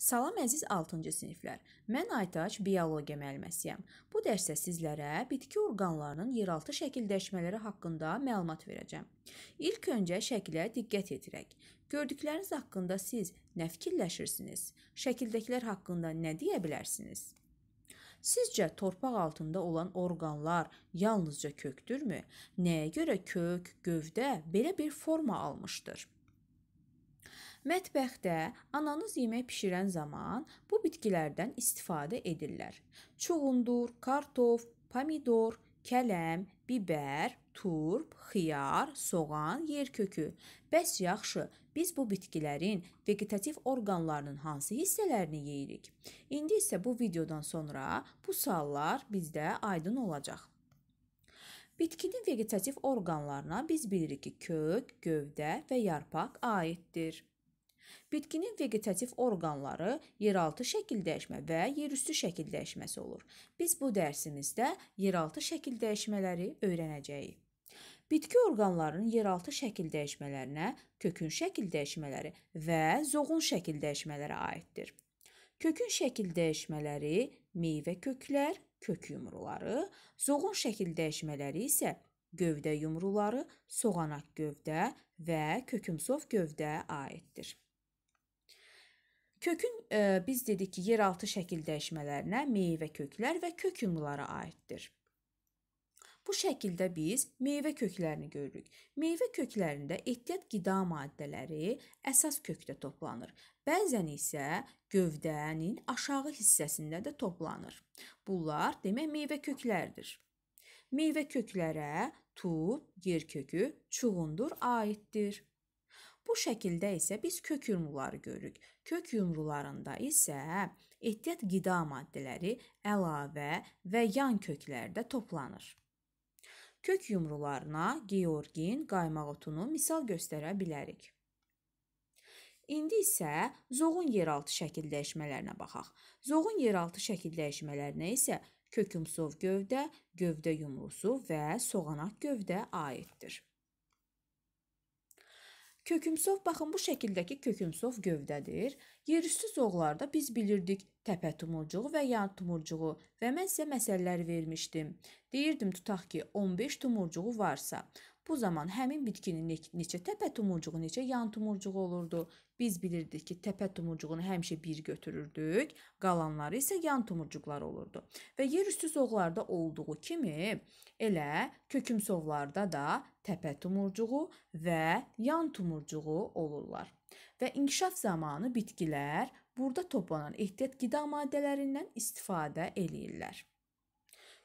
Salam əziz 6-cı siniflər. Mən Aytaç, biologiya müəlliməsiyəm. Bu dərsdə sizlərə bitki orqanlarının yeraltı şəkilləşmələri haqqında məlumat verəcəm. İlk öncə şəkilə diqqət yetirək. Gördükləriniz haqqında siz nə fikirləşirsiniz? Şəkildəkilər haqqında nə deyə bilərsiniz? Sizcə torpaq altında olan orqanlar yalnızca kökdürmü? Nəyə görə kök, gövdə belə bir forma almışdır? Mətbəxdə ananız yemək bişirən zaman bu bitkilərdən istifadə edirlər. Çuğundur, kartof, pomidor, kələm, bibər, turp, xiyar, soğan, yerkökü. Bəs yaxşı, biz bu bitkilərin vegetativ orqanlarının hansı hissələrini yeyirik? İndi isə bu videodan sonra bu suallar bizdə aydın olacaq. Bitkinin vegetativ orqanlarına biz bilirik ki, kök, gövdə və yarpaq aiddir. Bitkinin vegetativ orqanları yeraltı şəkil dəyişmə və yerüstü şəkil dəyişməsi olur. Biz bu dərsimizdə yeraltı şəkil dəyişmələri öyrənəcəyik. Bitki orqanlarının yeraltı şəkil dəyişmələrinə kökün şəkil dəyişmələri və zoğun şəkil dəyişmələri aiddir. Kökün şəkil dəyişmələri meyvə köklər, kök yumruları, zoğun şəkil dəyişmələri isə gövdə yumruları, soğanaq gövdə və kökümsov gövdə aiddir. Kökün e, biz dedik ki, yeraltı şəkil dəyişmələrinə meyvə köklər və kök yumruları aiddir. Bu şəkildə biz meyvə köklərini görürük. Meyvə köklərində ehtiyat qida maddələri əsas kökdə toplanır. Bəzən isə gövdənin aşağı hissəsində də toplanır. Bunlar demək meyvə kökləridir. Meyvə köklərə tub, yer kökü, çuğundur aiddir. Bu şəkildə isə biz kök yumruları görürük. Kök yumrularında isə ehtiyat qida maddələri əlavə və yan köklərdə toplanır. Kök yumrularına georgin, qaymaq otunu misal göstərə bilərik. İndi isə zoğun yeraltı şəkil dəyişmələrinə baxaq. Zoğun yeraltı şəkil dəyişmələrinə isə kökümsov gövdə, gövdə yumrusu və soğanaq gövdə aiddir. Kökümsov baxın bu şəkildəki kökümsov gövdədir. Yerüstü zoğlarda biz bilirdik təpə tumurcuğu və yan tumurcuğu və mən sizə məsələlər vermişdim. Deyirdim tutaq ki 15 tumurcuğu varsa, Bu zaman həmin bitkinin neçə təpə tumurcuğu, neçə yan tumurcuğu olurdu? Biz bilirdik ki, təpə tumurcuğunu həmişə bir götürürdük, qalanları isə yan tumurcuqlar olurdu. Və yerüstü zoğlarda olduğu kimi, elə kökümsovlarda da təpə tumurcuğu və yan tumurcuğu olurlar. Və inkişaf zamanı bitkilər burada toplanan ehtiyat qida maddələrindən istifadə eləyirlər.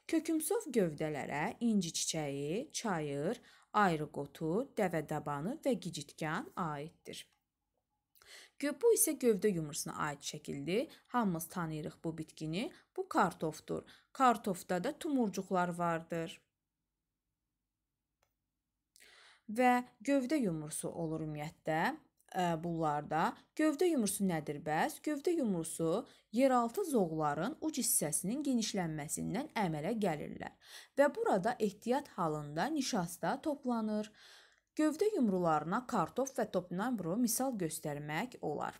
Kökümsov gövdələrə inci çiçəyi, çayır, ayrıqotu, dəvədabanı və gicitkan aiddir. Bu isə gövdə yumurtasına aid şəkildir. Hamımız tanıyırıq bu bitkini. Bu kartofdur. Kartofda da tumurcuqlar vardır. Və gövdə yumurtası olur ümumiyyətlə bunlarda gövdə yumrusu nədir bəs? Gövdə yumrusu yeraltı zoğların uc hissəsinin genişlənməsindən əmələ gəlirlər və burada ehtiyat halında nişasta toplanır. Gövdə yumrularına kartof və topnambro misal göstərmək olar.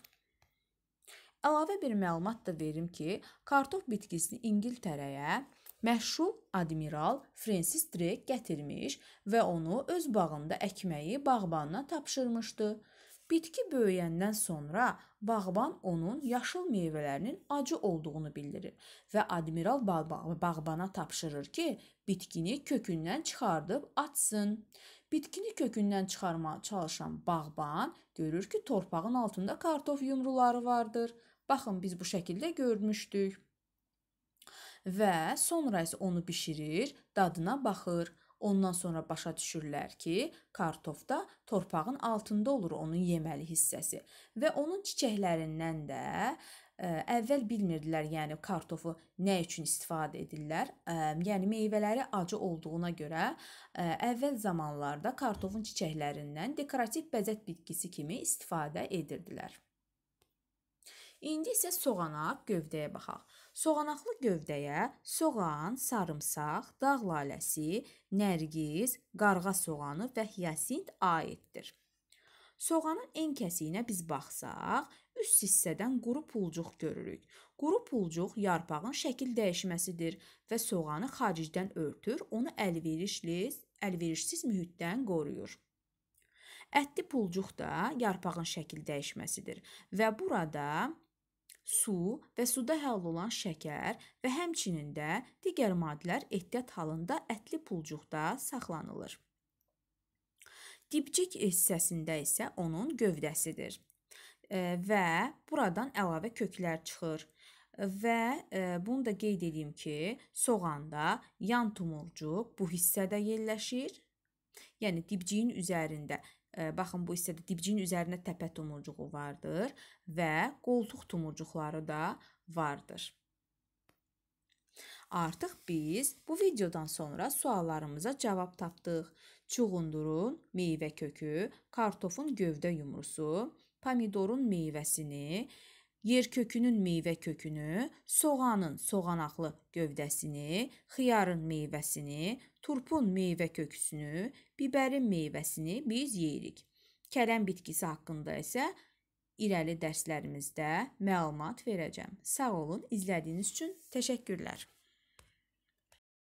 Əlavə bir məlumat da verim ki, kartof bitkisini İngiltərəyə məşhur admiral Francis Drake gətirmiş və onu öz bağında əkməyi bağbanına tapşırmışdı. Bitki böyüyəndən sonra bağban onun yaşıl meyvələrinin acı olduğunu bildirir və admiral bağbana tapşırır ki, bitkini kökündən çıxardıb atsın. Bitkini kökündən çıxarmağa çalışan bağban görür ki, torpağın altında kartof yumruları vardır. Baxın, biz bu şəkildə görmüşdük. Və sonra isə onu bişirir, dadına baxır. Ondan sonra başa düşürlər ki, kartofda torpağın altında olur onun yeməli hissəsi və onun çiçəklərindən də ə, e, əvvəl bilmirdilər, yəni kartofu nə üçün istifadə edirlər. Ə, e, yəni meyvələri acı olduğuna görə ə, e, əvvəl zamanlarda kartofun çiçəklərindən dekorativ bəzək bitkisi kimi istifadə edirdilər. İndi isə soğanaq gövdəyə baxaq. Soğanaqlı gövdəyə soğan, sarımsaq, dağ laləsi, nərgiz, qarğa soğanı və hyasint aiddir. Soğanın en kəsiyinə biz baxsaq, üst hissədən quru pulcuq görürük. Quru pulcuq yarpağın şəkil dəyişməsidir və soğanı xaricdən örtür, onu əlverişli, əlverişsiz mühitdən qoruyur. Ətli pulcuq da yarpağın şəkil dəyişməsidir və burada su və suda həll olan şəkər və həmçinin də digər maddələr ehtiyat halında ətli pulcuqda saxlanılır. Dibcik hissəsində isə onun gövdəsidir. E, və buradan əlavə köklər çıxır və e, bunu da qeyd edeyim ki, soğanda yan tumurcuq bu hissədə yerləşir. Yəni dibciyin üzərində Baxın, bu hissədə dibciyin üzərində təpə tumurcuğu vardır və qoltuq tumurcuqları da vardır. Artıq biz bu videodan sonra suallarımıza cavab tapdıq. Çuğundurun meyvə kökü, kartofun gövdə yumrusu, pomidorun meyvəsini, yer kökünün meyvə kökünü, soğanın soğanaqlı gövdəsini, xiyarın meyvəsini, turpun meyvə köküsünü, bibərin meyvəsini biz yeyirik. Kələm bitkisi haqqında isə irəli dərslərimizdə məlumat verəcəm. Sağ olun, izlədiyiniz üçün təşəkkürlər.